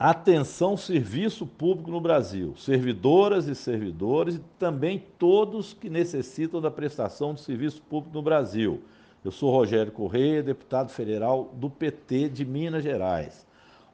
Atenção, serviço público no Brasil, servidoras e servidores e também todos que necessitam da prestação de serviço público no Brasil. Eu sou Rogério Correia, deputado federal do PT de Minas Gerais.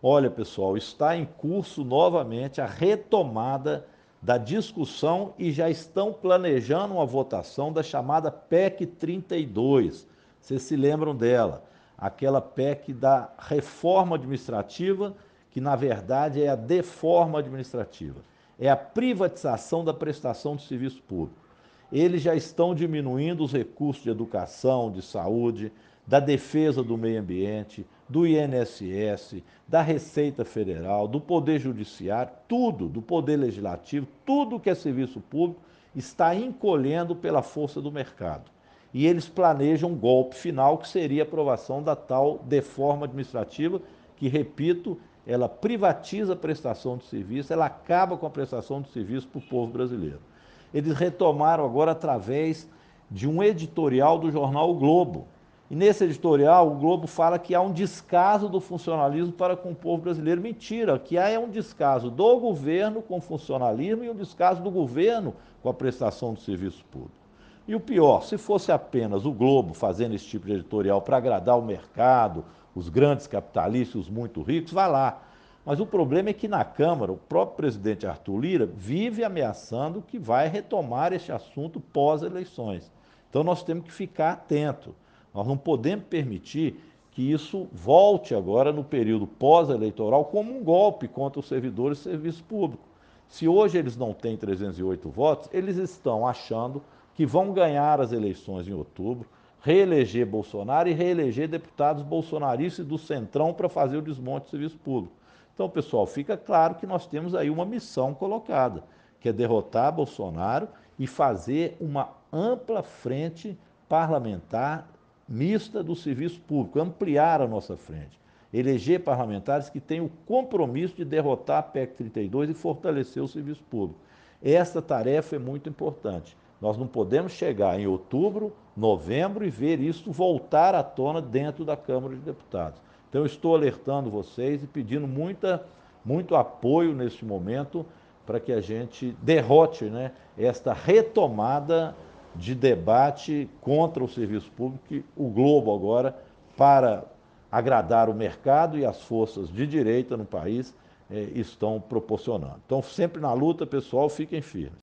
Olha, pessoal, está em curso novamente a retomada da discussão e já estão planejando uma votação da chamada PEC 32. Vocês se lembram dela? Aquela PEC da reforma administrativa que na verdade é a deforma administrativa, é a privatização da prestação do serviço público. Eles já estão diminuindo os recursos de educação, de saúde, da defesa do meio ambiente, do INSS, da Receita Federal, do Poder Judiciário, tudo, do Poder Legislativo, tudo que é serviço público está encolhendo pela força do mercado. E eles planejam um golpe final que seria a aprovação da tal deforma administrativa, que, repito, ela privatiza a prestação de serviço, ela acaba com a prestação de serviço para o povo brasileiro. Eles retomaram agora através de um editorial do jornal O Globo. E nesse editorial, o Globo fala que há um descaso do funcionalismo para com o povo brasileiro. Mentira, que há é um descaso do governo com o funcionalismo e um descaso do governo com a prestação de serviço público. E o pior, se fosse apenas o Globo fazendo esse tipo de editorial para agradar o mercado, os grandes capitalistas, os muito ricos, vá lá. Mas o problema é que na Câmara, o próprio presidente Arthur Lira vive ameaçando que vai retomar este assunto pós-eleições. Então nós temos que ficar atento. Nós não podemos permitir que isso volte agora no período pós-eleitoral como um golpe contra os servidores e serviço público. Se hoje eles não têm 308 votos, eles estão achando que vão ganhar as eleições em outubro, reeleger Bolsonaro e reeleger deputados bolsonaristas e do Centrão para fazer o desmonte do serviço público. Então, pessoal, fica claro que nós temos aí uma missão colocada, que é derrotar Bolsonaro e fazer uma ampla frente parlamentar mista do serviço público, ampliar a nossa frente, eleger parlamentares que tenham o compromisso de derrotar a PEC 32 e fortalecer o serviço público. Esta tarefa é muito importante. Nós não podemos chegar em outubro, novembro e ver isso voltar à tona dentro da Câmara de Deputados. Então, estou alertando vocês e pedindo muita, muito apoio neste momento para que a gente derrote né, esta retomada de debate contra o serviço público, que o Globo agora, para agradar o mercado e as forças de direita no país, eh, estão proporcionando. Então, sempre na luta, pessoal, fiquem firmes.